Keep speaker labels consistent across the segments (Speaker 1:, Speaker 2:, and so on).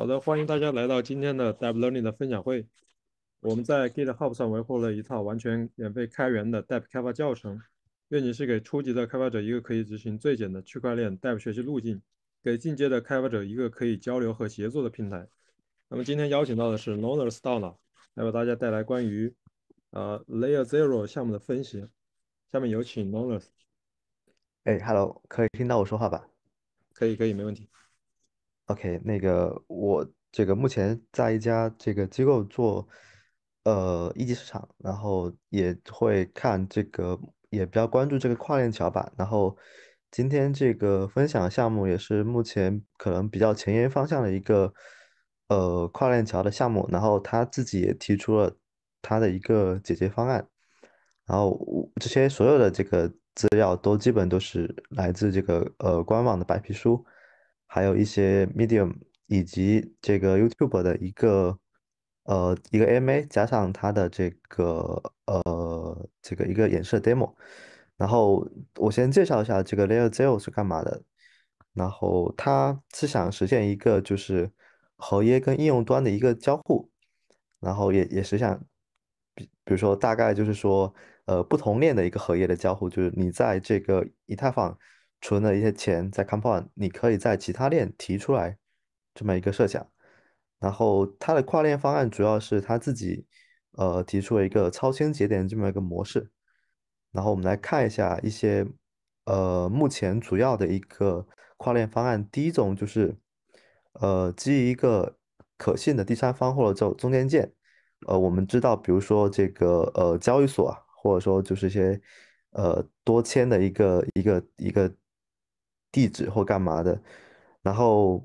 Speaker 1: 好的，欢迎大家来到今天的 d e b Learning 的分享会。我们在 GitHub 上维护了一套完全免费开源的 d e b 开发教程，愿景是给初级的开发者一个可以执行最简的区块链 d e b 学习路径，给进阶的开发者一个可以交流和协作的平台。那么今天邀请到的是 n o e r s 到了，来为大家带来关于呃 Layer Zero 项目的分析。下面有请 n o e r s
Speaker 2: 哎，Hello，可以听到我说话吧？
Speaker 1: 可以，可以，没问题。
Speaker 2: OK，那个我这个目前在一家这个机构做，呃一级市场，然后也会看这个，也比较关注这个跨链桥吧。然后今天这个分享项目也是目前可能比较前沿方向的一个呃跨链桥的项目。然后他自己也提出了他的一个解决方案。然后这些所有的这个资料都基本都是来自这个呃官网的白皮书。还有一些 Medium 以及这个 YouTube 的一个呃一个 MA 加上它的这个呃这个一个演示 Demo，然后我先介绍一下这个 Layer Zero 是干嘛的，然后它是想实现一个就是合约跟应用端的一个交互，然后也也是想，比比如说大概就是说呃不同链的一个合约的交互，就是你在这个以太坊。存的一些钱在 Compound，你可以在其他链提出来这么一个设想，然后它的跨链方案主要是他自己呃提出了一个超清节点这么一个模式，然后我们来看一下一些呃目前主要的一个跨链方案，第一种就是呃基于一个可信的第三方或者叫中间件，呃我们知道比如说这个呃交易所啊，或者说就是一些呃多签的一个一个一个。地址或干嘛的，然后，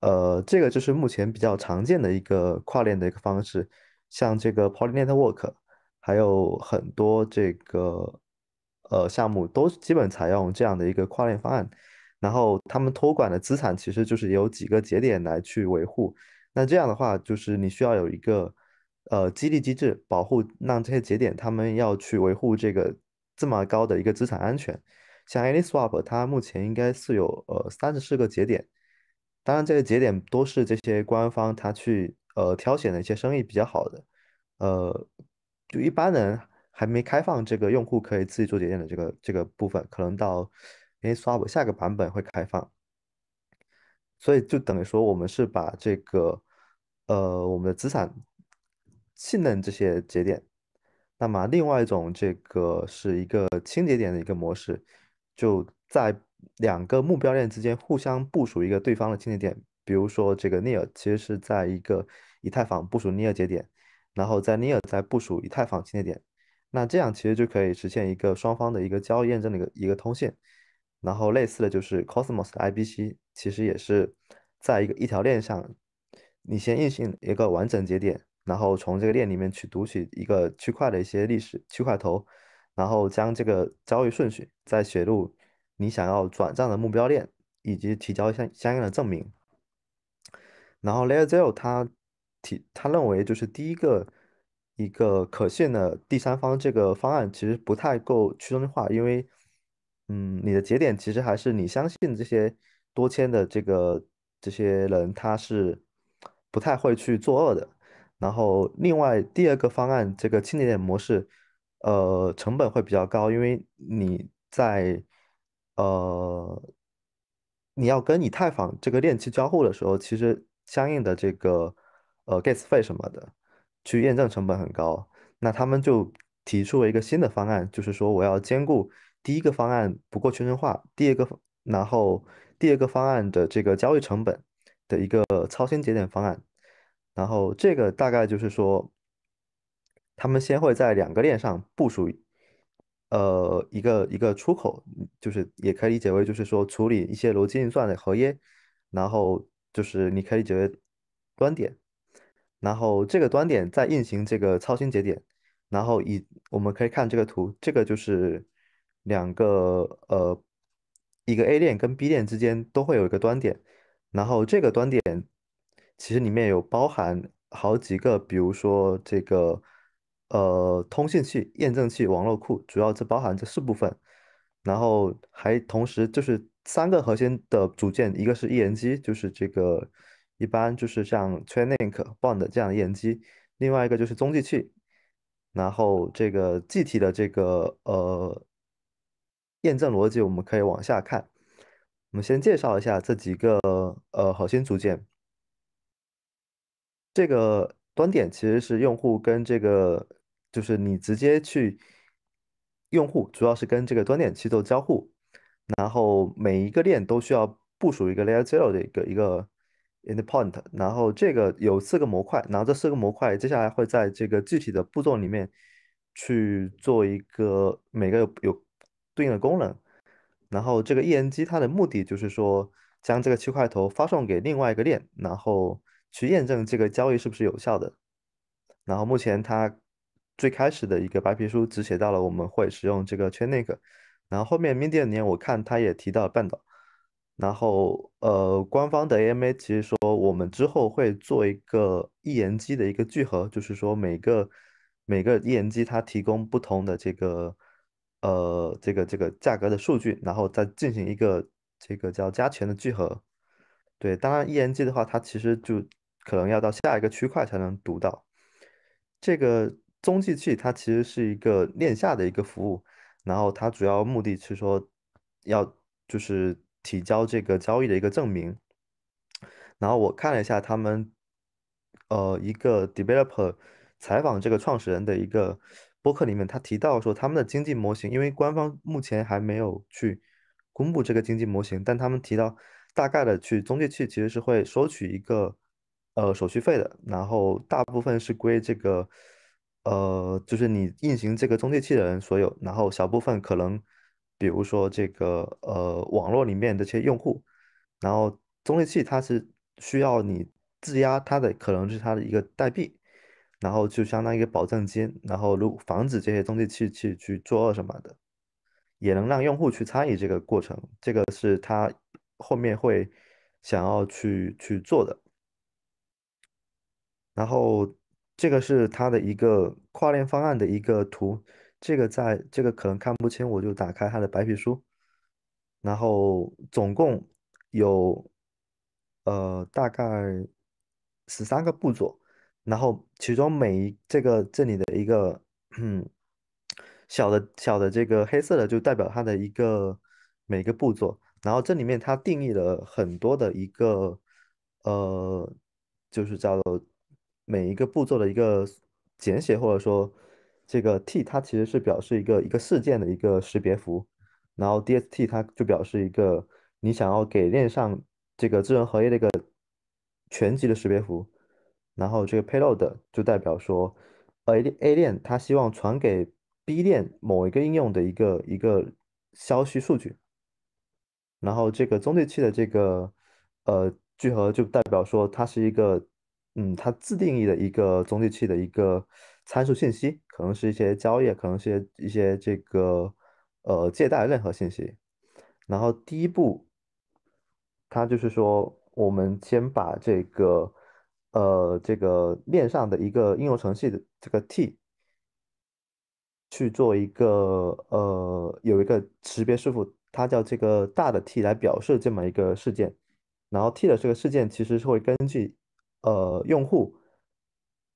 Speaker 2: 呃，这个就是目前比较常见的一个跨链的一个方式，像这个 p o l y n Network，还有很多这个呃项目都基本采用这样的一个跨链方案。然后他们托管的资产其实就是由几个节点来去维护。那这样的话，就是你需要有一个呃激励机制，保护让这些节点他们要去维护这个这么高的一个资产安全。像 AnySwap 它目前应该是有呃三十四个节点，当然这些节点都是这些官方他去呃挑选的一些生意比较好的，呃，就一般人还没开放这个用户可以自己做节点的这个这个部分，可能到 AnySwap 下个版本会开放，所以就等于说我们是把这个呃我们的资产信任这些节点，那么另外一种这个是一个轻节点的一个模式。就在两个目标链之间互相部署一个对方的洁点，比如说这个 n e a r 其实是在一个以太坊部署 n e a r 节点，然后在 n e a r 再部署以太坊洁点，那这样其实就可以实现一个双方的一个交易验证的一个一个通信。然后类似的就是 Cosmos 的 IBC 其实也是在一个一条链上，你先运行一个完整节点，然后从这个链里面去读取一个区块的一些历史区块头。然后将这个交易顺序再写入你想要转账的目标链，以及提交相相应的证明。然后 Layer Zero 他提他认为就是第一个一个可信的第三方这个方案其实不太够去中心化，因为嗯你的节点其实还是你相信这些多签的这个这些人他是不太会去做恶的。然后另外第二个方案这个轻节点模式。呃，成本会比较高，因为你在呃，你要跟以太坊这个链去交互的时候，其实相应的这个呃 gas 费什么的，去验证成本很高。那他们就提出了一个新的方案，就是说我要兼顾第一个方案不过全真化，第二个，然后第二个方案的这个交易成本的一个超新节点方案，然后这个大概就是说。他们先会在两个链上部署，呃，一个一个出口，就是也可以理解为就是说处理一些逻辑运算的合约，然后就是你可以理解端点，然后这个端点在运行这个超新节点，然后以我们可以看这个图，这个就是两个呃一个 A 链跟 B 链之间都会有一个端点，然后这个端点其实里面有包含好几个，比如说这个。呃，通信器、验证器、网络库，主要是包含这四部分，然后还同时就是三个核心的组件，一个是预言机，就是这个一般就是像 Chainlink、Bond 这样的验机，另外一个就是踪迹器，然后这个具体的这个呃验证逻辑，我们可以往下看。我们先介绍一下这几个呃核心组件，这个。端点其实是用户跟这个，就是你直接去用户主要是跟这个端点去做交互，然后每一个链都需要部署一个 Layer Zero 的一个一个 Endpoint，然后这个有四个模块，然后这四个模块接下来会在这个具体的步骤里面去做一个每个有有对应的功能，然后这个 ENG 它的目的就是说将这个区块头发送给另外一个链，然后。去验证这个交易是不是有效的，然后目前它最开始的一个白皮书只写到了我们会使用这个 c h a i n i n k 然后后面 Midian 年我看它也提到了半岛，然后呃官方的 AMA 其实说我们之后会做一个一言机的一个聚合，就是说每个每个一言机它提供不同的这个呃这个这个价格的数据，然后再进行一个这个叫加权的聚合。对，当然一言机的话它其实就可能要到下一个区块才能读到。这个中继器它其实是一个链下的一个服务，然后它主要目的是说要就是提交这个交易的一个证明。然后我看了一下他们，呃，一个 developer 采访这个创始人的一个博客里面，他提到说他们的经济模型，因为官方目前还没有去公布这个经济模型，但他们提到大概的去中介器其实是会收取一个。呃，手续费的，然后大部分是归这个，呃，就是你运行这个中介器的人所有，然后小部分可能，比如说这个，呃，网络里面的一些用户，然后中介器它是需要你质押它的，可能是它的一个代币，然后就相当于一个保证金，然后如防止这些中介器去去做恶什么的，也能让用户去参与这个过程，这个是他后面会想要去去做的。然后这个是它的一个跨链方案的一个图，这个在这个可能看不清，我就打开它的白皮书。然后总共有呃大概十三个步骤，然后其中每一这个这里的一个嗯 小的小的这个黑色的就代表它的一个每个步骤，然后这里面它定义了很多的一个呃就是叫。做。每一个步骤的一个简写，或者说这个 T 它其实是表示一个一个事件的一个识别符，然后 DST 它就表示一个你想要给链上这个智能合约的一个全集的识别符，然后这个 payload 就代表说，呃 A 链它希望传给 B 链某一个应用的一个一个消息数据，然后这个中继器的这个呃聚合就代表说它是一个。嗯，它自定义的一个中继器的一个参数信息，可能是一些交易，可能是一些这个呃借贷任何信息。然后第一步，它就是说，我们先把这个呃这个链上的一个应用程序的这个 T 去做一个呃有一个识别师傅，它叫这个大的 T 来表示这么一个事件。然后 T 的这个事件其实是会根据。呃，用户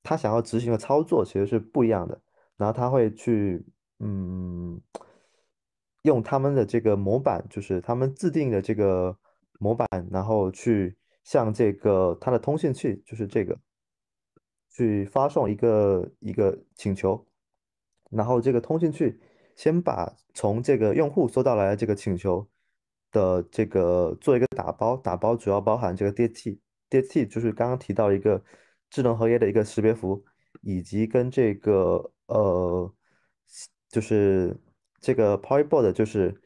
Speaker 2: 他想要执行的操作其实是不一样的，然后他会去，嗯，用他们的这个模板，就是他们自定的这个模板，然后去向这个他的通信器，就是这个，去发送一个一个请求，然后这个通信器先把从这个用户收到来的这个请求的这个做一个打包，打包主要包含这个 D T。DST 就是刚刚提到一个智能合约的一个识别符，以及跟这个呃，就是这个 Payload o 就是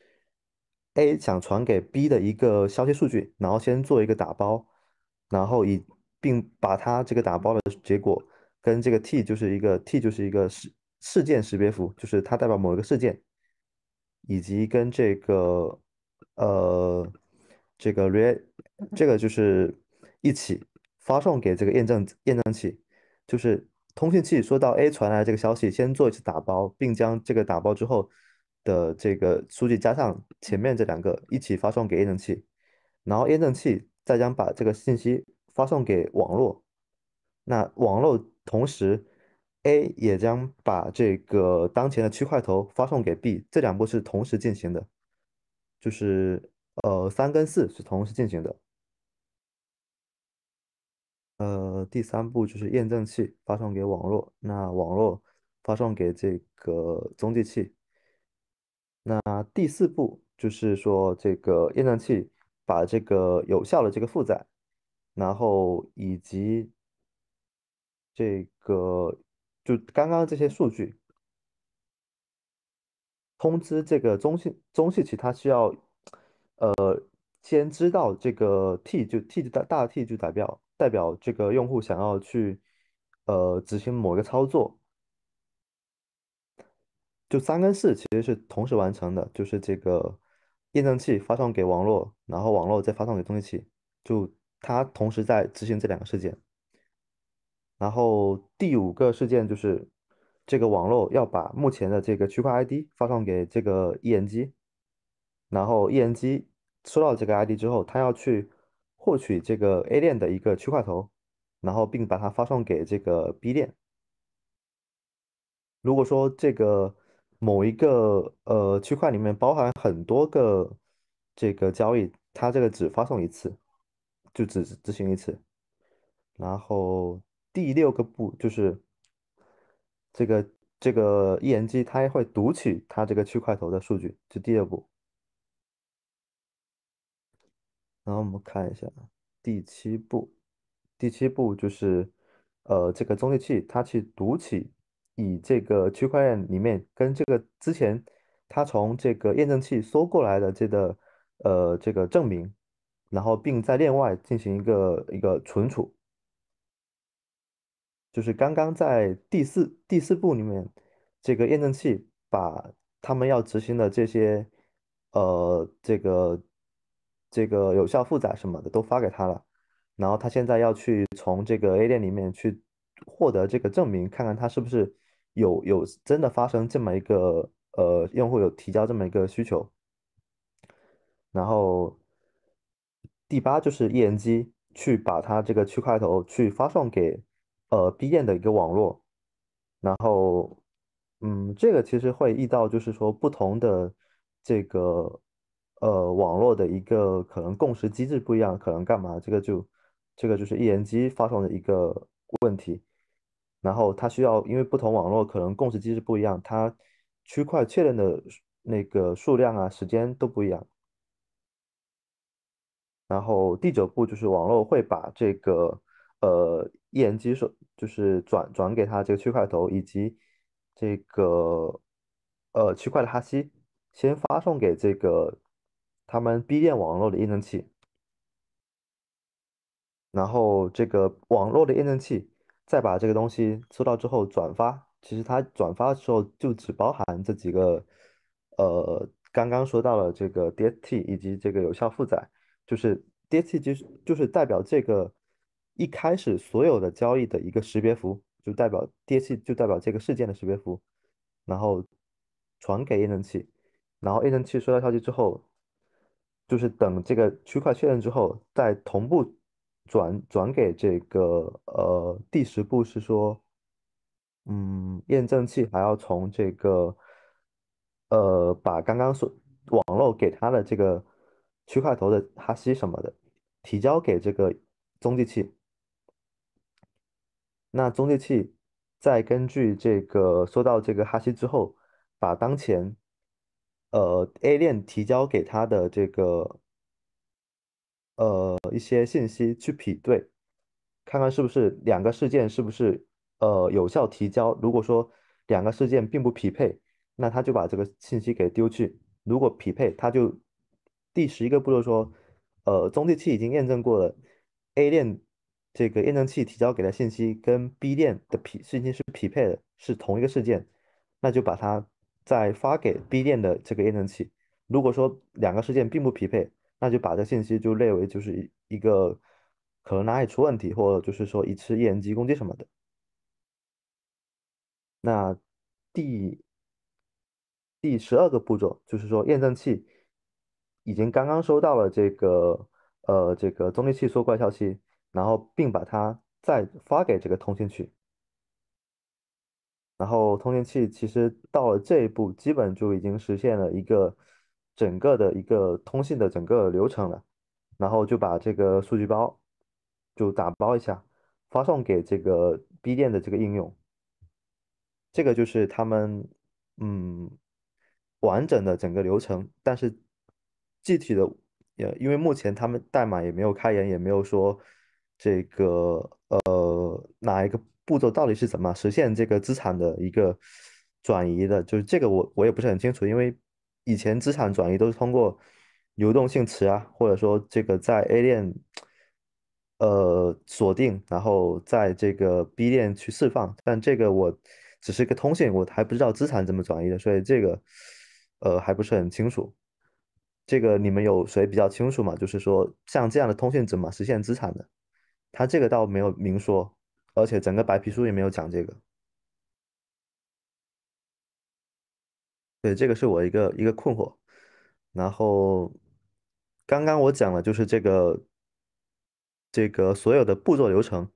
Speaker 2: A 想传给 B 的一个消息数据，然后先做一个打包，然后以并把它这个打包的结果跟这个 T 就是一个 T 就是一个事事件识别符，就是它代表某一个事件，以及跟这个呃这个 r e 这个就是。一起发送给这个验证验证器，就是通信器收到 A 传来这个消息，先做一次打包，并将这个打包之后的这个数据加上前面这两个一起发送给验证器，然后验证器再将把这个信息发送给网络。那网络同时，A 也将把这个当前的区块头发送给 B，这两步是同时进行的，就是呃三跟四是同时进行的。呃，第三步就是验证器发送给网络，那网络发送给这个中继器。那第四步就是说，这个验证器把这个有效的这个负载，然后以及这个就刚刚这些数据，通知这个中性中性器，它需要呃先知道这个 T，就 T 的大 T 就代表。代表这个用户想要去，呃，执行某一个操作，就三跟四其实是同时完成的，就是这个验证器发送给网络，然后网络再发送给终结器，就它同时在执行这两个事件。然后第五个事件就是这个网络要把目前的这个区块 ID 发送给这个 E N 机，然后 E N 机收到这个 ID 之后，它要去。获取这个 A 链的一个区块头，然后并把它发送给这个 B 链。如果说这个某一个呃区块里面包含很多个这个交易，它这个只发送一次，就只执行一次。然后第六个步就是这个这个 E N G 它会读取它这个区块头的数据，这第二步。然后我们看一下第七步，第七步就是呃，这个中继器它去读取以这个区块链里面跟这个之前它从这个验证器搜过来的这个呃这个证明，然后并在链外进行一个一个存储，就是刚刚在第四第四步里面，这个验证器把他们要执行的这些呃这个。这个有效负载什么的都发给他了，然后他现在要去从这个 A 链里面去获得这个证明，看看他是不是有有真的发生这么一个呃用户有提交这么一个需求。然后第八就是 E N G 去把它这个区块头去发送给呃 B 链的一个网络，然后嗯这个其实会遇到就是说不同的这个。呃，网络的一个可能共识机制不一样，可能干嘛？这个就，这个就是一言机发送的一个问题。然后它需要，因为不同网络可能共识机制不一样，它区块确认的那个数量啊、时间都不一样。然后第九步就是网络会把这个呃一言机手就是转转给他这个区块头以及这个呃区块的哈希，先发送给这个。他们 B 链网络的验证器，然后这个网络的验证器再把这个东西收到之后转发，其实它转发的时候就只包含这几个，呃，刚刚说到了这个 DHT 以及这个有效负载，就是 DHT 就是就是代表这个一开始所有的交易的一个识别符，就代表 DHT 就代表这个事件的识别符，然后传给验证器，然后验证器收到消息之后。就是等这个区块确认之后，再同步转转给这个呃第十步是说，嗯，验证器还要从这个呃把刚刚所网络给他的这个区块头的哈希什么的提交给这个中继器，那中继器再根据这个收到这个哈希之后，把当前。呃，A 链提交给他的这个呃一些信息去匹对，看看是不是两个事件是不是呃有效提交。如果说两个事件并不匹配，那他就把这个信息给丢去。如果匹配，他就第十一个步骤说，呃，中继器已经验证过了，A 链这个验证器提交给的信息跟 B 链的匹信息是匹配的，是同一个事件，那就把它。再发给 B 店的这个验证器，如果说两个事件并不匹配，那就把这信息就列为就是一个可能哪里出问题，或者就是说一次验机攻击什么的。那第第十二个步骤就是说验证器已经刚刚收到了这个呃这个中继器说怪消息，然后并把它再发给这个通信区。然后通信器其实到了这一步，基本就已经实现了一个整个的一个通信的整个流程了。然后就把这个数据包就打包一下，发送给这个 B 店的这个应用。这个就是他们嗯完整的整个流程。但是具体的也因为目前他们代码也没有开源，也没有说这个呃哪一个。步骤到底是怎么实现这个资产的一个转移的？就是这个我我也不是很清楚，因为以前资产转移都是通过流动性池啊，或者说这个在 A 链呃锁定，然后在这个 B 链去释放，但这个我只是一个通信，我还不知道资产怎么转移的，所以这个呃还不是很清楚。这个你们有谁比较清楚吗？就是说像这样的通信怎么实现资产的？他这个倒没有明说。而且整个白皮书也没有讲这个，对，这个是我一个一个困惑。然后刚刚我讲了就是这个，这个所有的步骤流程，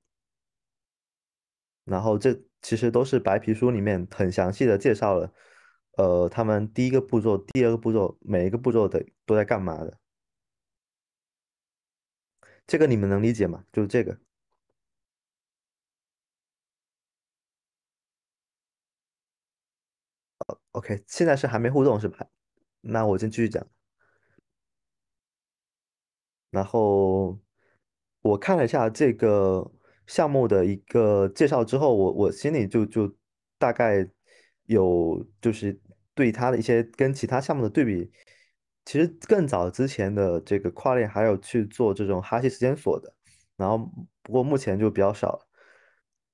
Speaker 2: 然后这其实都是白皮书里面很详细的介绍了，呃，他们第一个步骤、第二个步骤、每一个步骤的都在干嘛的，这个你们能理解吗？就是这个。OK，现在是还没互动是吧？那我先继续讲。然后我看了一下这个项目的一个介绍之后，我我心里就就大概有就是对它的一些跟其他项目的对比。其实更早之前的这个跨链还有去做这种哈希时间锁的，然后不过目前就比较少。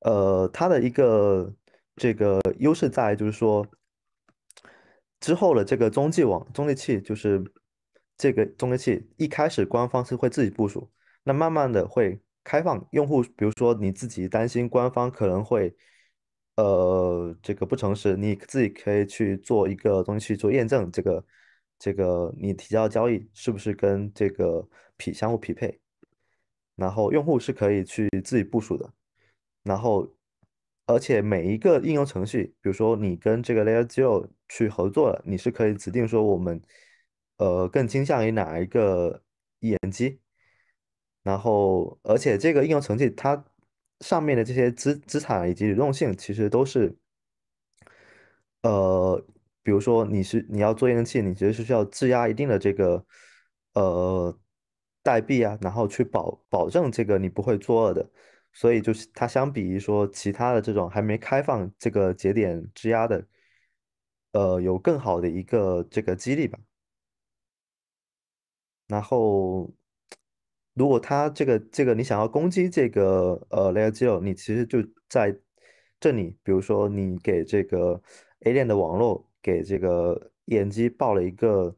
Speaker 2: 呃，它的一个这个优势在就是说。之后的这个中继网、中继器就是这个中继器，一开始官方是会自己部署，那慢慢的会开放用户。比如说你自己担心官方可能会呃这个不诚实，你自己可以去做一个东西去做验证，这个这个你提交的交易是不是跟这个匹相互匹配，然后用户是可以去自己部署的，然后而且每一个应用程序，比如说你跟这个 Layer Zero。去合作了，你是可以指定说我们，呃，更倾向于哪一个一言机，然后而且这个应用成绩它上面的这些资资产以及流动性，其实都是，呃，比如说你是你要做验证器，你其实是需要质押一定的这个呃代币啊，然后去保保证这个你不会作恶的，所以就是它相比于说其他的这种还没开放这个节点质押的。呃，有更好的一个这个激励吧。然后，如果他这个这个你想要攻击这个呃 Layer Zero，你其实就在这里，比如说你给这个 A 链的网络给这个眼机报了一个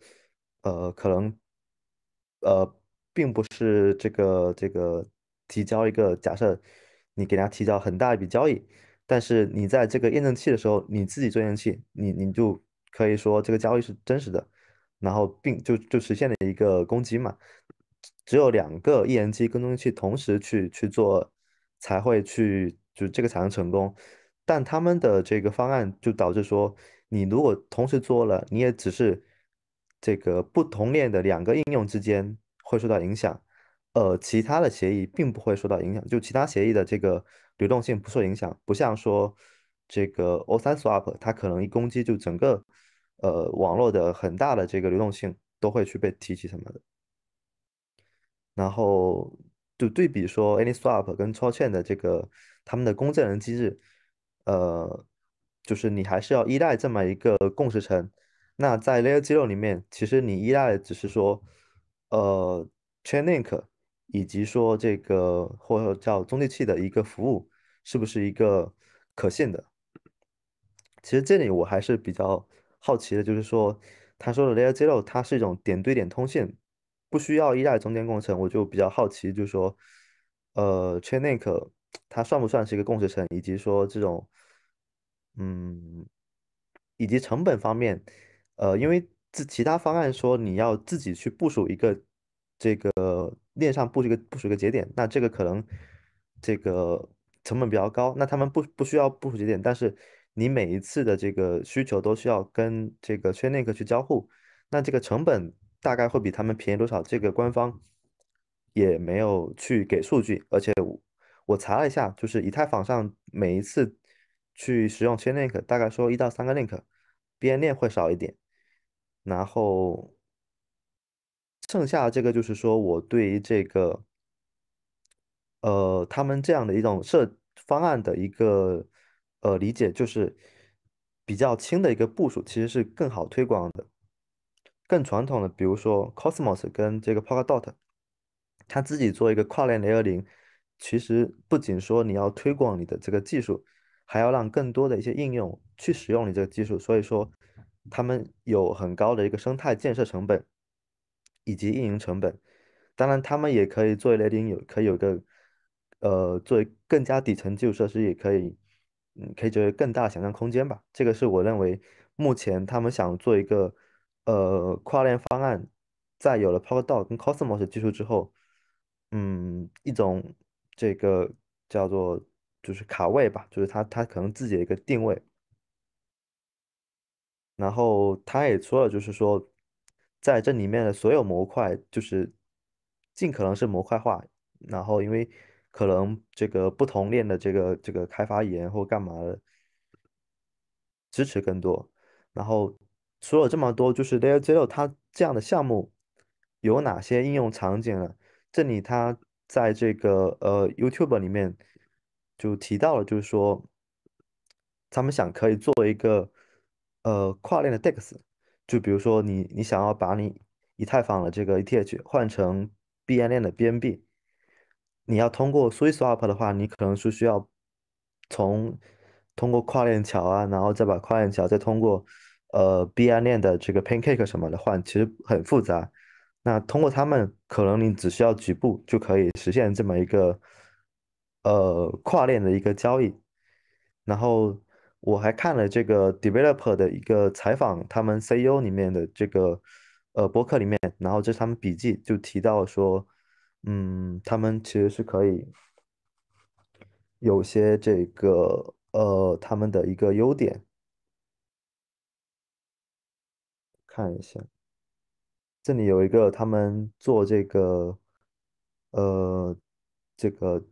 Speaker 2: 呃可能呃并不是这个这个提交一个假设，你给他提交很大一笔交易。但是你在这个验证器的时候，你自己做验证器，你你就可以说这个交易是真实的，然后并就就实现了一个攻击嘛。只有两个验证器、跟踪器同时去去做，才会去，就这个才能成功。但他们的这个方案就导致说，你如果同时做了，你也只是这个不同链的两个应用之间会受到影响，呃，其他的协议并不会受到影响，就其他协议的这个。流动性不受影响，不像说这个 o s a n Swap，它可能一攻击就整个呃网络的很大的这个流动性都会去被提起什么的。然后就对比说 Any Swap 跟超券的这个他们的公证人机制，呃，就是你还是要依赖这么一个共识层。那在 Layer Zero 里面，其实你依赖的只是说呃 Chainlink。以及说这个或叫中继器的一个服务是不是一个可信的？其实这里我还是比较好奇的，就是说他说的 Layer Zero 它是一种点对点通信，不需要依赖中间过程，我就比较好奇，就是说，呃，Chainlink 它算不算是一个共识层？以及说这种，嗯，以及成本方面，呃，因为自其他方案说你要自己去部署一个。这个链上署一个部署一个节点，那这个可能这个成本比较高。那他们不不需要部署节点，但是你每一次的这个需求都需要跟这个 Chainlink 去交互，那这个成本大概会比他们便宜多少？这个官方也没有去给数据，而且我查了一下，就是以太坊上每一次去使用 Chainlink，大概说一到三个 link，边链会少一点，然后。剩下这个就是说，我对于这个，呃，他们这样的一种设方案的一个呃理解，就是比较轻的一个部署，其实是更好推广的。更传统的，比如说 Cosmos 跟这个 Polkadot，他自己做一个跨链 l 零，其实不仅说你要推广你的这个技术，还要让更多的一些应用去使用你这个技术。所以说，他们有很高的一个生态建设成本。以及运营成本，当然他们也可以做一点有，可以有个，呃，做更加底层基础设施，也可以，嗯，可以作为更大的想象空间吧。这个是我认为，目前他们想做一个，呃，跨链方案，在有了 POW 跟 Cosmos 技术之后，嗯，一种这个叫做就是卡位吧，就是他他可能自己的一个定位。然后他也说了，就是说。在这里面的所有模块，就是尽可能是模块化。然后，因为可能这个不同链的这个这个开发员或干嘛的，支持更多。然后说了这么多，就是 Layer Zero 它这样的项目有哪些应用场景呢？这里它在这个呃 YouTube 里面就提到了，就是说他们想可以做一个呃跨链的 Dex。就比如说，你你想要把你以太坊的这个 ETH 换成 BN n 的 BNB，你要通过 SwissSwap 的话，你可能是需要从通过跨链桥啊，然后再把跨链桥再通过呃 BN n 的这个 Pancake 什么的换，其实很复杂。那通过他们，可能你只需要几步就可以实现这么一个呃跨链的一个交易，然后。我还看了这个 developer 的一个采访，他们 CEO 里面的这个呃博客里面，然后这是他们笔记，就提到说，嗯，他们其实是可以有些这个呃他们的一个优点，看一下，这里有一个他们做这个呃这个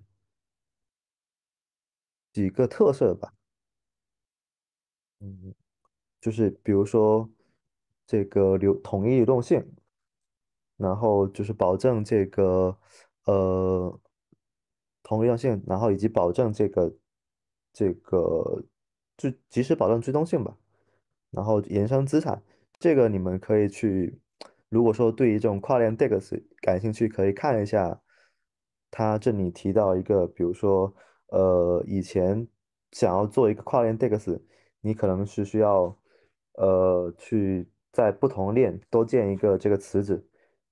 Speaker 2: 几个特色吧。嗯，就是比如说这个流统一流动性，然后就是保证这个呃统一性，然后以及保证这个这个就及时保证追踪性吧。然后延伸资产，这个你们可以去，如果说对于这种跨链 DEX 感兴趣，可以看一下他这里提到一个，比如说呃以前想要做一个跨链 DEX。你可能是需要，呃，去在不同链都建一个这个池子，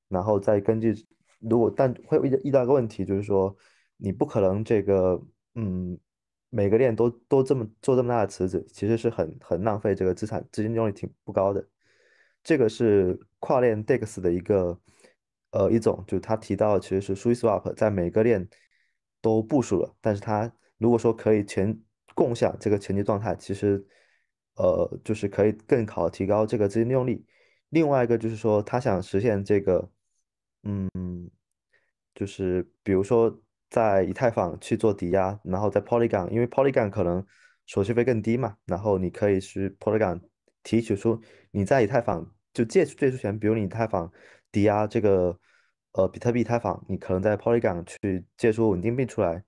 Speaker 2: 然后再根据如果但会遇到一个问题，就是说你不可能这个嗯每个链都都这么做这么大的池子，其实是很很浪费这个资产资金利用率挺不高的。这个是跨链 DEX 的一个呃一种，就是他提到其实是 Swisswap 在每个链都部署了，但是它如果说可以全共享这个全局状态，其实。呃，就是可以更好提高这个资金利用率。另外一个就是说，他想实现这个，嗯，就是比如说在以太坊去做抵押，然后在 Polygon，因为 Polygon 可能手续费更低嘛，然后你可以去 Polygon 提取出你在以太坊就借借出钱，比如你以太坊抵押这个呃比特币，以太坊你可能在 Polygon 去借出稳定币出来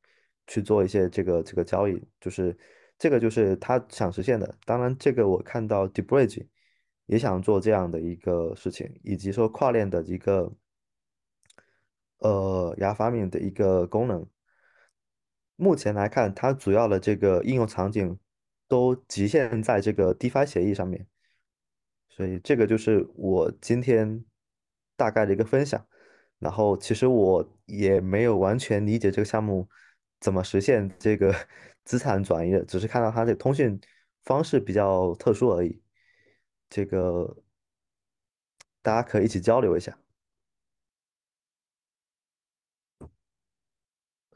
Speaker 2: 去做一些这个这个交易，就是。这个就是他想实现的，当然，这个我看到 Debridge 也想做这样的一个事情，以及说跨链的一个呃，牙发明的一个功能。目前来看，它主要的这个应用场景都局限在这个 DeFi 协议上面，所以这个就是我今天大概的一个分享。然后，其实我也没有完全理解这个项目怎么实现这个。资产转移的，只是看到他的通讯方式比较特殊而已。这个大家可以一起交流一下。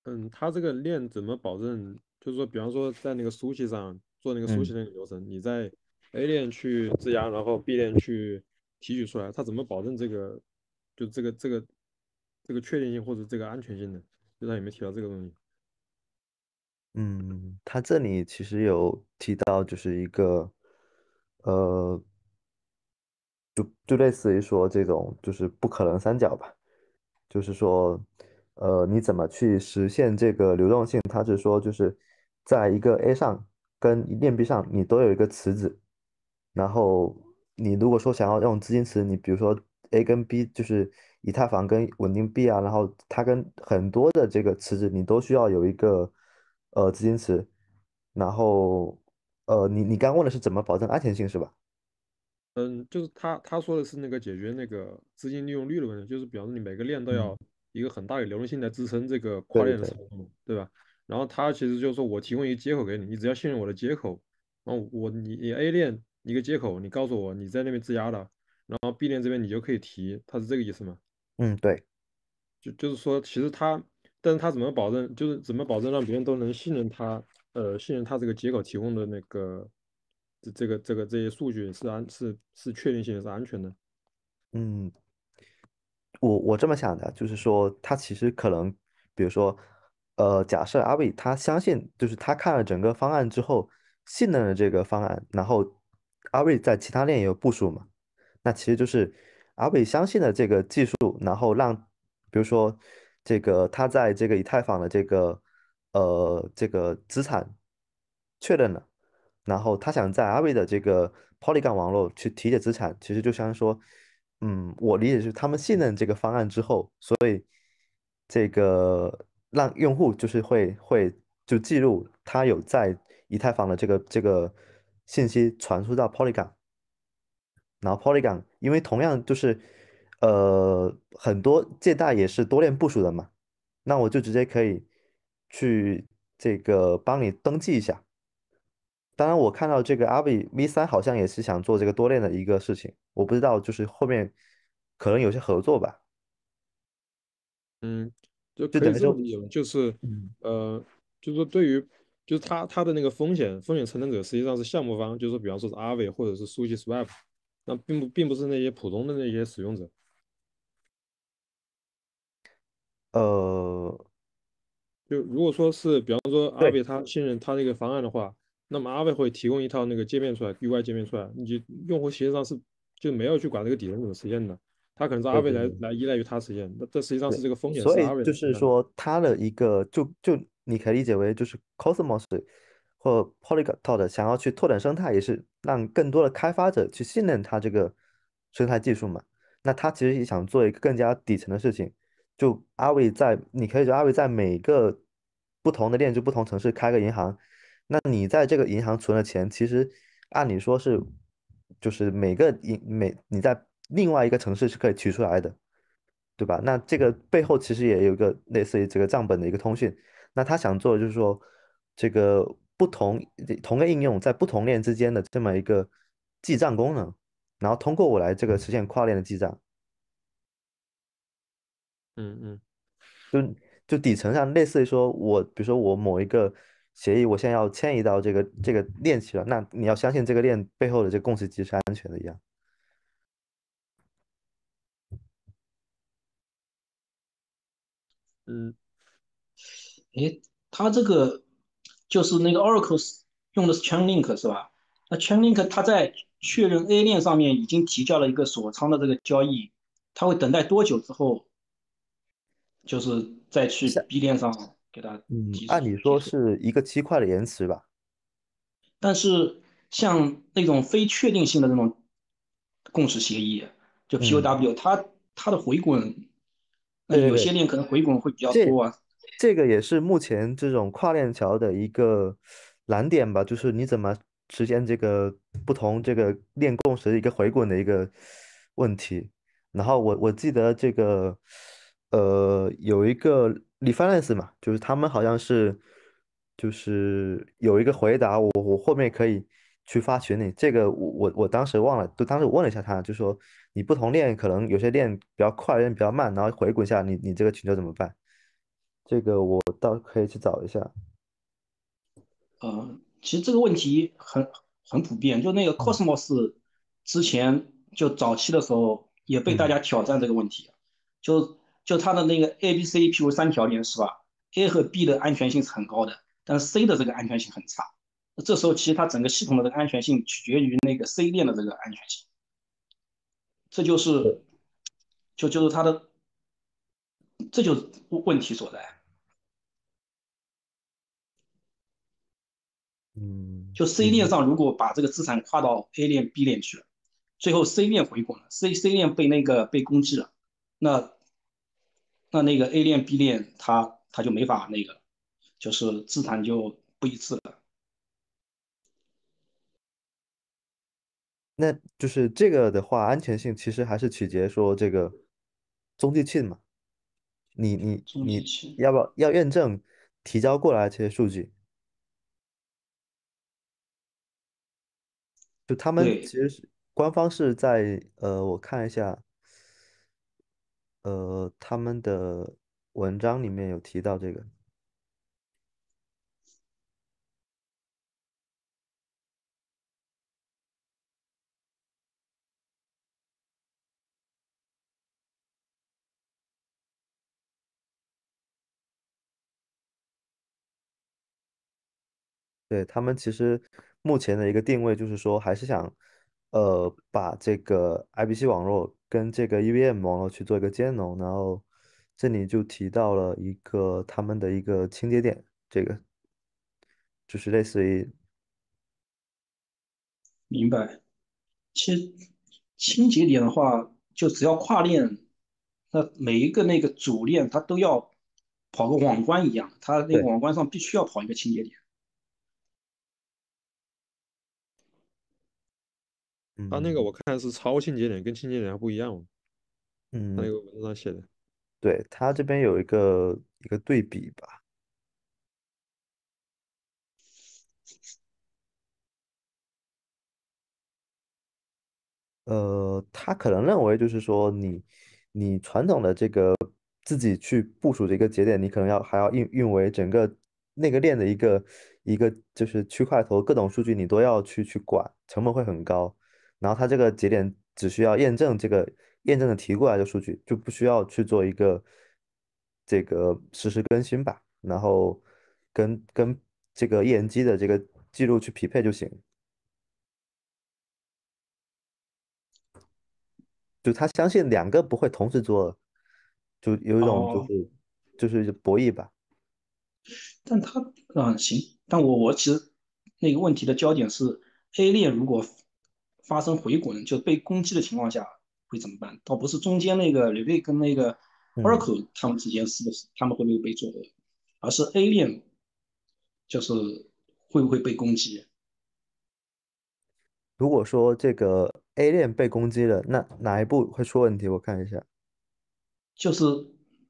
Speaker 1: 嗯，他这个链怎么保证？就是说，比方说，在那个书写上做那个熟悉那个流程，你在 A 链去质押，然后 B 链去提取出来，他怎么保证这个就这个这个这个确定性或者这个安全性的？就是他有没有提到这个东西？
Speaker 2: 嗯，他这里其实有提到，就是一个，呃，就就类似于说这种，就是不可能三角吧，就是说，呃，你怎么去实现这个流动性？他是说，就是在一个 A 上跟链 B 上，你都有一个池子，然后你如果说想要用资金池，你比如说 A 跟 B 就是以太坊跟稳定币啊，然后它跟很多的这个池子，你都需要有一个。呃，资金池，然后，呃，你你刚问的是怎么保证安全性是吧？
Speaker 1: 嗯，就是他他说的是那个解决那个资金利用率的问题，就是比示说你每个链都要一个很大的流动性来支撑这个跨链的事务，对吧？然后他其实就是说我提供一个接口给你，你只要信任我的接口，然后我你你 A 链一个接口，你告诉我你在那边质押的，然后 B 链这边你就可以提，他是这个意思吗？嗯，对，就就是说其实他。但是他怎么保证？就是怎么保证让别人都能信任他？呃，信任他这个接口提供的那个这这个这个这些数据是安是是确定性的，是安全的？
Speaker 2: 嗯，我我这么想的，就是说他其实可能，比如说，呃，假设阿伟他相信，就是他看了整个方案之后，信任了这个方案。然后阿伟在其他链也有部署嘛？那其实就是阿伟相信了这个技术，然后让比如说。这个他在这个以太坊的这个呃这个资产确认了，然后他想在阿伟的这个 Polygon 网络去提的资产，其实就相当于说，嗯，我理解是他们信任这个方案之后，所以这个让用户就是会会就记录他有在以太坊的这个这个信息传输到 Polygon，然后 Polygon 因为同样就是。呃，很多借贷也是多链部署的嘛，那我就直接可以去这个帮你登记一下。当然，我看到这个阿伟 V 三好像也是想做这个多链的一个事情，我不知道就是后面可能有些合作吧。嗯，
Speaker 1: 就可以理解了，就是呃，就是说对于就是他他的那个风险风险承担者实际上是项目方，就是说比方说是阿伟或者是 h i swap，那并不并不是那些普通的那些使用者。
Speaker 2: 呃，
Speaker 1: 就如果说是，比方说阿伟他信任他那个方案的话，那么阿伟会提供一套那个界面出来，UI 界面出来，你就用户实际上是就没有去管这个底
Speaker 2: 层怎么实现的，
Speaker 1: 他可能是阿伟来来依赖于他实现，那这实际上是这个风险是阿伟。所以就是说，
Speaker 2: 他的一个就就你可以理解为就是 Cosmos 或 Polygon 想要去拓展生态，也是让更多的开发者去信任他这个生态技术嘛。那他其实也想做一个更加底层的事情。就阿伟在，你可以说阿伟在每个不同的链，就不同城市开个银行，那你在这个银行存的钱，其实按理说是，就是每个银每你在另外一个城市是可以取出来的，对吧？那这个背后其实也有一个类似于这个账本的一个通讯。那他想做的就是说，这个不同同个应用在不同链之间的这么一个记账功能，然后通过我来这个实现跨链的记账。嗯嗯，就就底层上，类似于说我，比如说我某一个协议，我现在要迁移到这个这个链去了，那你要相信这个链背后的这个共识机是安全的，一样。嗯，
Speaker 3: 哎，他这个就是那个 Oracle 用的是 Chainlink 是吧？那 Chainlink 它在确认 A 链上面已经提交了一个锁仓的这个交易，它会等待多久之后？就是再去 B 链上给它，
Speaker 2: 嗯，按理说是一个七块的延迟吧，
Speaker 3: 但是像那种非确定性的那种共识协议，
Speaker 2: 就 POW，
Speaker 3: 它它的回滚，那有些链可能回滚会比较多啊。
Speaker 2: 这个也是目前这种跨链桥的一个难点吧，就是你怎么实现这个不同这个链共识的一个回滚的一个问题。然后我我记得这个。呃，有一个 reference 嘛，就是他们好像是，就是有一个回答，我我后面可以去发群里。这个我我我当时忘了，就当时问了一下他，就说你不同链可能有些链比较快，链比较慢，然后回滚一下你你这个请求怎么办？这个我倒可以去找一下。呃，其实这个问
Speaker 3: 题很很普遍，就那个 Cosmos 之前就早期的时候也被大家挑战这个问题，就。就它的那个 A、B、C、譬如三条链是吧？A 和 B 的安全性是很高的，但是 C 的这个安全性很差。这时候其实它整个系统的这个安全性取决于那个 C 链的这个安全性，这就是就就是它的这就问题所在。嗯，就 C 链上如果把这个资产跨到 A 链、B 链去了，最后 C 链回滚了，C C 链被那个被攻击了，那。那那个 A 链 B 链它它就没法那个，就是资产就不一致了。
Speaker 2: 那就是这个的话，安全性其实还是取决说这个中介器嘛。你你你要不要验证提交过来这些数据？就他们其实是官方是在呃，我看一下。呃，他们的文章里面有提到这个。对他们其实目前的一个定位就是说，还是想呃把这个 IBC 网络。跟这个 e V M 网络去做一个兼容，然后这里就提到了一个他们的一个清洁点，这个就是类似于，
Speaker 3: 明白。清清洁点的话，就只要跨链，那每一个那个主链它都要跑个网关一样它那个网关上必须要跑一个清洁点。
Speaker 2: 他那个我
Speaker 1: 看是超清节点，跟清节点还不一样。嗯，他那个文章写的，
Speaker 2: 对他这边有一个一个对比吧。呃，他可能认为就是说你你传统的这个自己去部署这个节点，你可能要还要运运维整个那个链的一个一个就是区块头各种数据你都要去去管，成本会很高。然后他这个节点只需要验证这个验证的提过来的数据，就不需要去做一个这个实时更新吧。然后跟跟这个验机的这个记录去匹配就行。就他相信两个不会同时做，就有一种就是就是博弈吧。
Speaker 1: 但他
Speaker 2: 嗯行，但我我其实那个问题的
Speaker 3: 焦点是 A 链如果。发生回滚就被攻击的情况下会怎么办？倒不是中间那个刘备跟那个 Oracle 他们之间是不是他们会不会被做，而是 A 链就是会不会被攻击？
Speaker 2: 如果说这个 A 链被攻击了，那哪一步会出问题？我看一下，
Speaker 1: 就是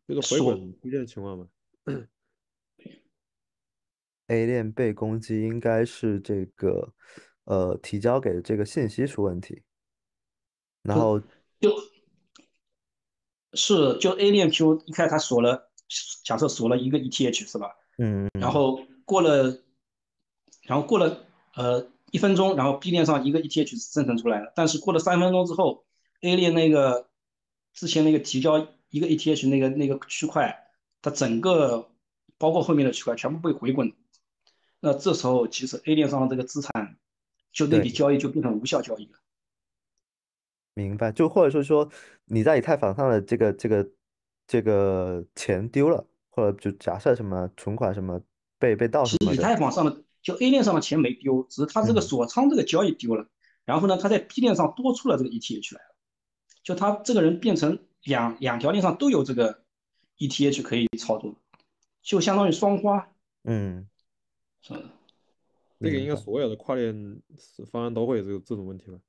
Speaker 1: 这个回滚出现的情况吗
Speaker 2: ？A 链被攻击应该是这个。呃，提交给这个信息出问题，然后就是就 A 链 Q 一开始锁了，假设锁了
Speaker 3: 一个 ETH 是吧？嗯嗯。然后过了，然后过了呃一分钟，然后 B 链上一个 ETH 生成出来了，但是过了三分钟之后，A 链那个之前那个提交一个 ETH 那个那个区块，它整个包括后面的区块全部被回滚，那这时候其实 A 链上的这个资产。就那笔交易就变成无效交易了。
Speaker 2: 明白，就或者说说你在以太坊上的这个这个这个钱丢了，或者就假设什么存款什么被被盗什么的。以太坊上的
Speaker 3: 就 A 链上的钱没丢，只是他这个锁仓这个交易丢了。然后呢，他在 B 链上多出了这个 ETH 来了，就他这个人变成两两条链上都有这个 ETH 可以操作，就相当于双花。
Speaker 1: 嗯，是不是？那个应该所有的跨链方案都会有这这种问题吧？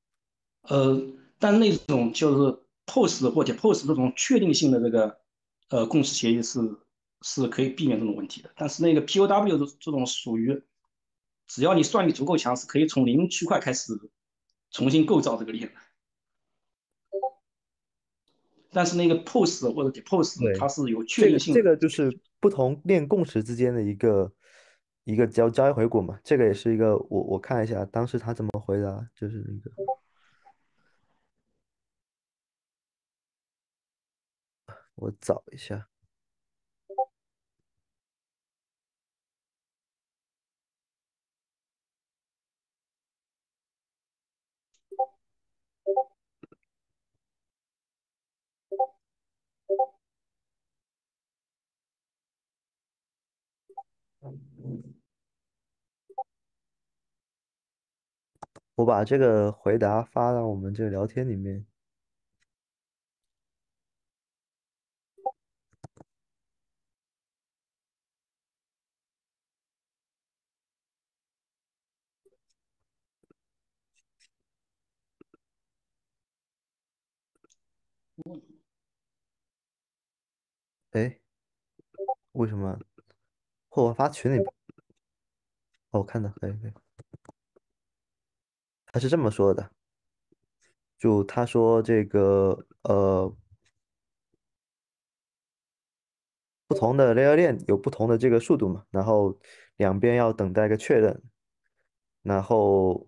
Speaker 3: 呃，但那种就是 POS 或者 p o s 这种确定性的这个呃共识协议是是可以避免这种问题的。但是那个 POW 的这种属于，只要你算力足够强，是可以从零区块开始重新构造这个链的。但是那个 POS 或者 DePOS 它是有确定性。的。
Speaker 2: 这个就是不同链共识之间的一个。一个交交易回顾嘛，这个也是一个，我我看一下当时他怎么回答，就是那个，我找一下。我把这个回答发到我们这个聊天里面。哎，为什么？我发群里哦，我看到，可以，可以。他是这么说的，就他说这个呃，不同的链有不同的这个速度嘛，然后两边要等待个确认，然后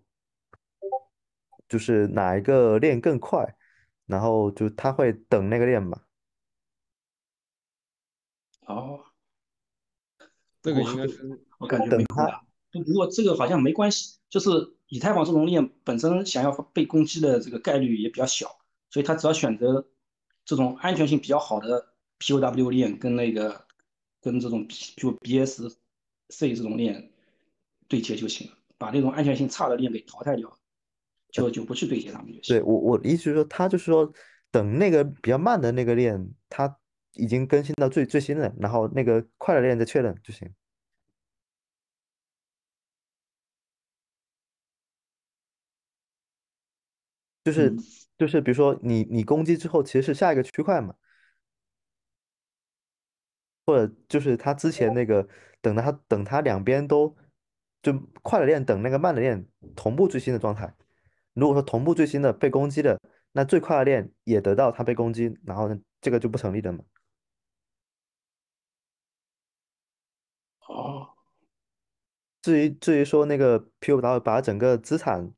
Speaker 2: 就是哪一个链更快，然后就他会等那个链嘛。哦，这个应
Speaker 3: 该是我感觉等他，不过这个好像没关系，就是。以太坊这种链本身想要被攻击的这个概率也比较小，所以它只要选择这种安全性比较好的 POW 链跟那个跟这种就 BSC 这种链对接就行了，把那种安全性差的链给淘
Speaker 2: 汰掉，就就不去对接他们。对我，我的意思是说，他就是说，等那个比较慢的那个链，它已经更新到最最新的，然后那个快的链再确认就行。就是就是，比如说你你攻击之后，其实是下一个区块嘛，或者就是他之前那个，等他等他两边都就快的链等那个慢的链同步最新的状态。如果说同步最新的被攻击的，那最快的链也得到他被攻击，然后呢这个就不成立的嘛。哦，至于至于说那个 P 五刀把整个资产。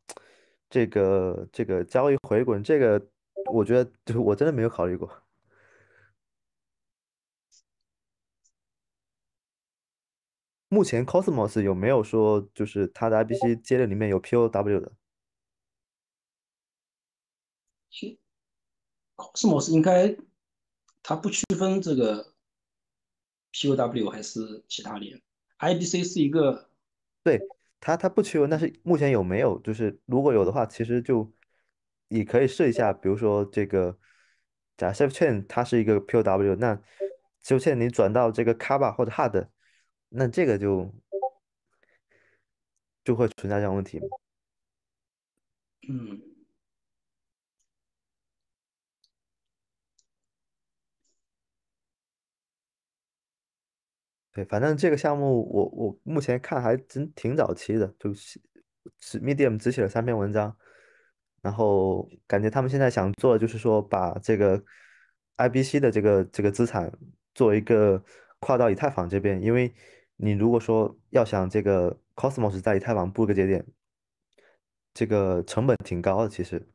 Speaker 2: 这个这个交易回滚，这个我觉得就是我真的没有考虑过。目前 Cosmos 有没有说就是它的 IBC 接链里面有 POW 的
Speaker 3: ？Cosmos 应该它不区分这个 POW 还是其他的。
Speaker 2: IBC 是一个对。它它不区分，但是目前有没有？就是如果有的话，其实就你可以试一下，比如说这个假设 chain 它是一个 POW，那就像你转到这个 k a b a 或者 Hard，那这个就就会存在这样问题。嗯。对，反正这个项目我我目前看还真挺早期的，就是只 Medium 只写了三篇文章，然后感觉他们现在想做的就是说把这个 IBC 的这个这个资产做一个跨到以太坊这边，因为你如果说要想这个 Cosmos 在以太坊布个节点，这个成本挺高的，其实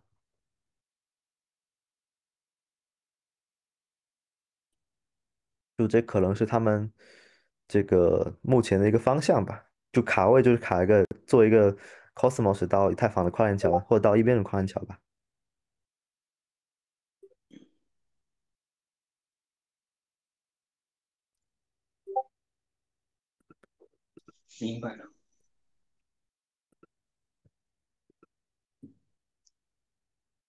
Speaker 2: 就这可能是他们。这个目前的一个方向吧，就卡位就是卡一个做一个 Cosmos 到以太坊的跨链桥，或者到一边的跨链桥吧。明白了。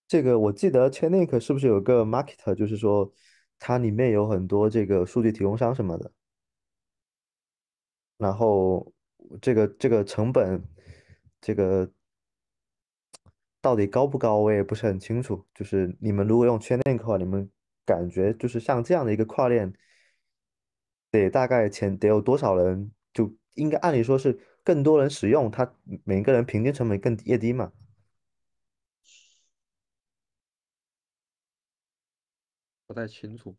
Speaker 2: 这个我记得 Chainlink 是不是有个 Market，就是说它里面有很多这个数据提供商什么的。然后这个这个成本，这个到底高不高？我也不是很清楚。就是你们如果用圈链的话，你们感觉就是像这样的一个跨链，得大概前得有多少人？就应该按理说是更多人使用，它每个人平均成本更低低嘛？
Speaker 1: 不太清楚。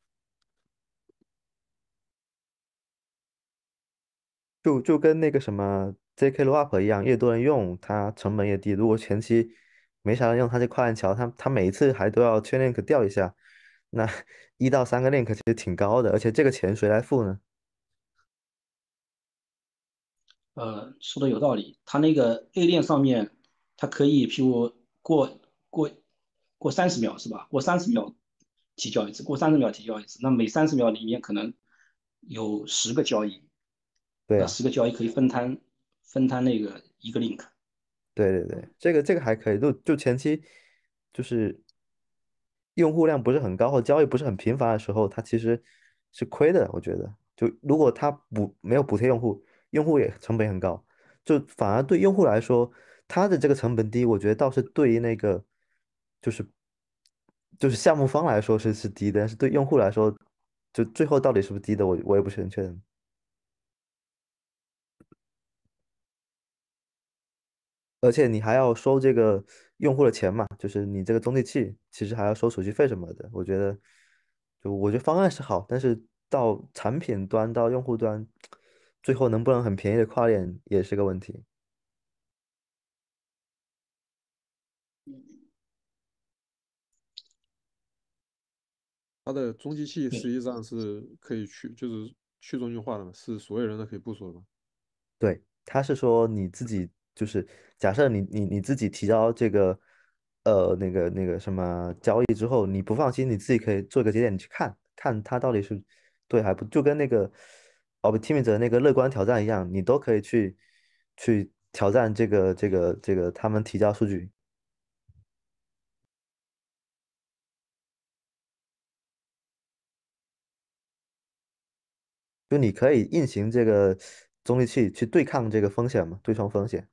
Speaker 2: 就就跟那个什么 J.K. Warp 一样，越多人用它成本越低。如果前期没啥人用，它这跨链桥，它它每一次还都要缺 link 掉一下，那 一到三个 link 其实挺高的，而且这个钱谁来付呢？
Speaker 3: 呃，说的有道理。它那个 A 链上面，它可以譬如过过过三十秒是吧？过三十秒提交一次，过三十秒提交一次，那每三十秒里面可能有十个交易。对，十个交易可以分摊分摊那个一个 link。
Speaker 2: 对对对，这个这个还可以。就就前期就是用户量不是很高或交易不是很频繁的时候，它其实是亏的。我觉得，就如果它补没有补贴用户，用户也成本很高，就反而对用户来说，它的这个成本低，我觉得倒是对于那个就是就是项目方来说是是低的，但是对用户来说，就最后到底是不是低的，我我也不是很确定。而且你还要收这个用户的钱嘛？就是你这个中继器其实还要收手续费什么的。我觉得，就我觉得方案是好，但是到产品端到用户端，最后能不能很便宜的跨链也是个问题。
Speaker 1: 它的中继器实际上是可以去就是去中心化的嘛，是所有人都可以部署的嘛？
Speaker 2: 对，他是说你自己。就是假设你你你自己提交这个呃那个那个什么交易之后你不放心你自己可以做个节点你去看看它到底是对还不就跟那个 optimiz 者那个乐观挑战一样你都可以去去挑战这个这个这个他们提交数据，就你可以运行这个中立器去对抗这个风险嘛对冲风险。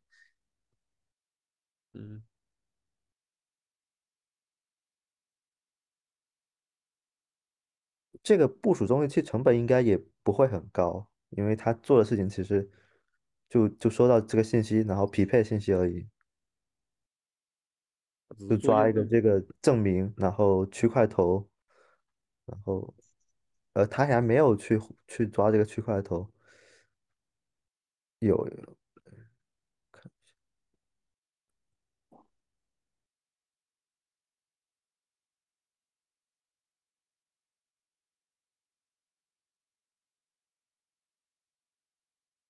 Speaker 2: 嗯，这个部署中其实成本应该也不会很高，因为他做的事情其实就就收到这个信息，然后匹配信息而已，就抓一个这个证明，然后区块头，然后呃，他还没有去去抓这个区块头，有。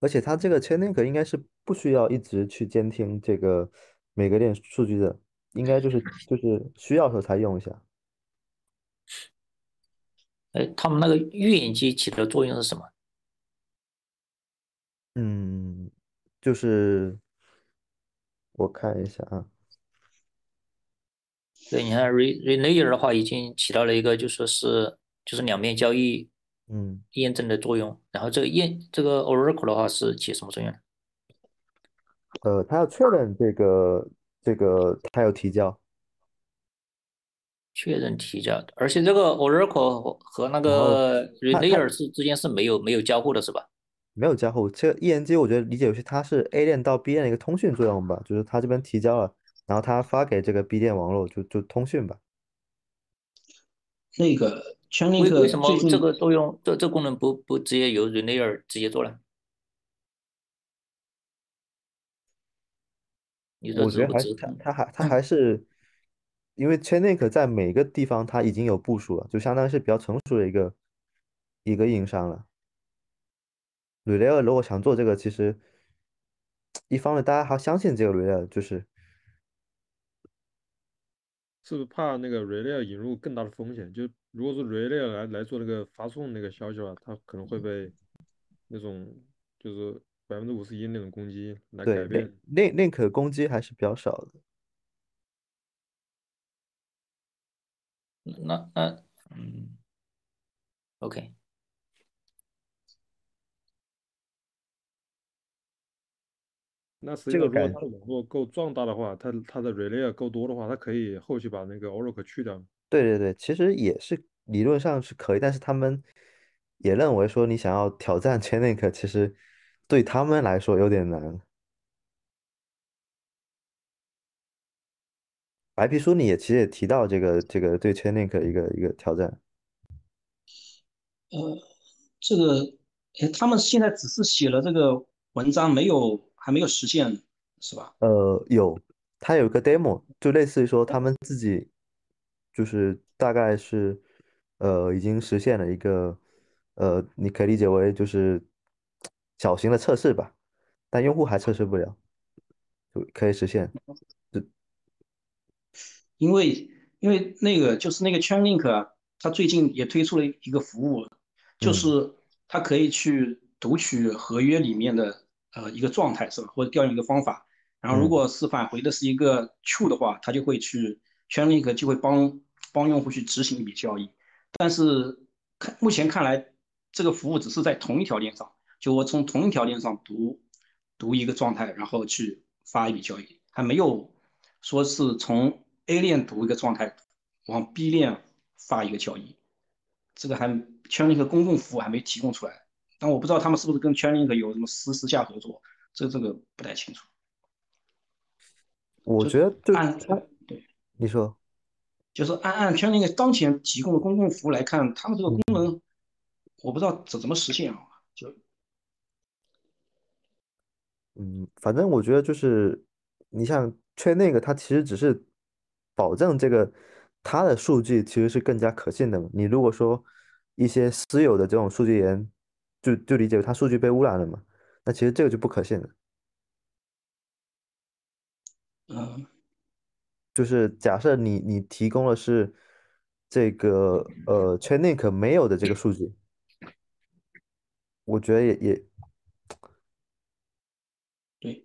Speaker 2: 而且它这个 chainlink 应该是不需要一直去监听这个每个链数据的，应该就是就是需要时候才用一下。
Speaker 3: 哎，他们那个预言机起到的作用是什么？
Speaker 2: 嗯，就是我看一下啊。对，你
Speaker 3: 看 relay 的话已经起到了一个就说是就是两面交易。嗯，验证的作用。然后这个验这个 Oracle 的话是起什么作用？
Speaker 2: 呃，他要确认这个这个他要提交。确认提交，
Speaker 3: 而且这个 Oracle 和那个 Relay 是之间是没有没有交互的，是吧？
Speaker 2: 没有交互。这个 E N G 我觉得理解有些，它是 A 链到 B 的一个通讯作用吧，就是他这边提交了，然后他发给这个 B 链网络就就通讯吧。那个。
Speaker 3: 全为什么这个作用这这功能不不直接由 r e l l e r 直接做了？我觉得还他
Speaker 2: 他还他还是因为 Chainlink 在每个地方它已经有部署了，就相当于是比较成熟的一个一个运营商了。r i l e r 如果想做这个，其实一方面大家还相信这个 r i l e r 就是
Speaker 1: 是不是怕那个 r i l e r 引入更大的风险？就如果是 relay 来来做那个发送那个消息的话，它可能会被那种就是百分之五十一那种攻击来改变。
Speaker 2: 那那可攻击还是比较少的。
Speaker 1: 那那嗯，OK。那
Speaker 2: 实际上，如果它的
Speaker 1: 网络够壮大的话，它它的 relay 够多的话，它可以后期把那个 oracle 去掉。
Speaker 2: 对对对，其实也是理论上是可以，但是他们也认为说你想要挑战 c h i n i n k 其实对他们来说有点难。白皮书里也其实也提到这个这个对 c h i n i n k 一个一个挑战。
Speaker 3: 呃，这个，哎，他们现在只是写了这个文章，没有还没有实现，
Speaker 2: 是吧？呃，有，他有一个 demo，就类似于说他们自己。就是大概是，呃，已经实现了一个，呃，你可以理解为就是小型的测试吧，但用户还测试不了，就可以实现。
Speaker 3: 因为因为那个就是那个 Chainlink 啊，它最近也推出了一个服务，就是它可以去读取合约里面的呃一个状态是吧，或者调用一个方法，然后如果是返回的是一个 true 的话，它就会去 Chainlink 就会帮。帮用户去执行一笔交易，但是看目前看来，这个服务只是在同一条链上，就我从同一条链上读读一个状态，然后去发一笔交易，还没有说是从 A 链读一个状态往 B 链发一个交易，这个还圈 h a 公共服务还没提供出来，但我不知道他们是不是跟圈 h a 有什么私私下合作，这这个不太清楚。我觉得对，你说。就是按按圈那个当前提供的公共服务来看，他们这个功能我不知道怎怎么实现啊。就，
Speaker 2: 嗯，反正我觉得就是，你像圈那个，它其实只是保证这个它的数据其实是更加可信的。你如果说一些私有的这种数据源，就就理解为它数据被污染了嘛？那其实这个就不可信了。嗯。就是假设你你提供的是这个呃，Chainlink 没有的这个数据，我觉得也也对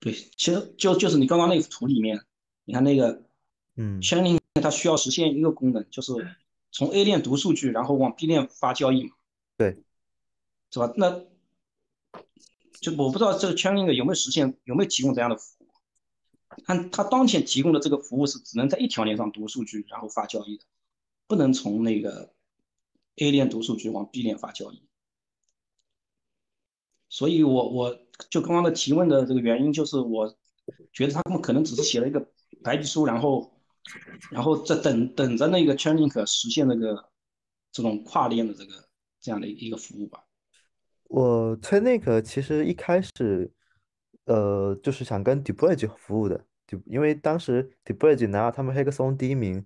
Speaker 2: 对，其实就就
Speaker 3: 是你刚刚那幅图里面，你看那个嗯，Chainlink 它需要实现一个功能，就是从 A 链读数据，然后往 B 链发交易嘛，对，是吧？那就我不知道这个 Chainlink 有没有实现，有没有提供这样的。服务。按他当前提供的这个服务是只能在一条链上读数据，然后发交易的，不能从那个 A 链读数据往 B 链发交易。所以我我就刚刚的提问的这个原因就是，我觉得他们可能只是写了一个白皮书，然后然后在等等着那个 Chainlink 实现那个这种跨链的这个这样的一个服务吧。
Speaker 2: 我 Chainlink 其实一开始。呃，就是想跟 Dibridge 服务的，就因为当时 Dibridge 拿了他们黑客松第一名，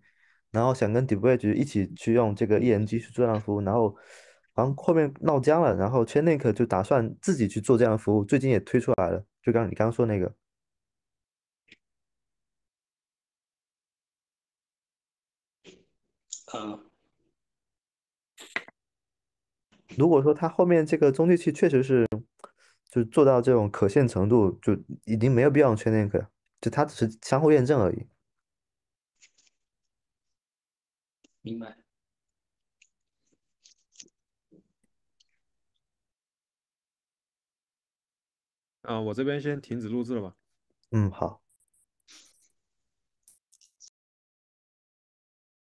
Speaker 2: 然后想跟 Dibridge 一起去用这个 ENG 去做这样的服务，然后，然后后面闹僵了，然后 Chinink 就打算自己去做这样的服务，最近也推出来了，就刚你刚刚说那个，嗯。如果说他后面这个中继器确实是。就做到这种可信程度，就已经没有必要用区块链了，就它只是相互验证而已。
Speaker 1: 明白。啊，我这边先停止录制了吧。
Speaker 2: 嗯，好。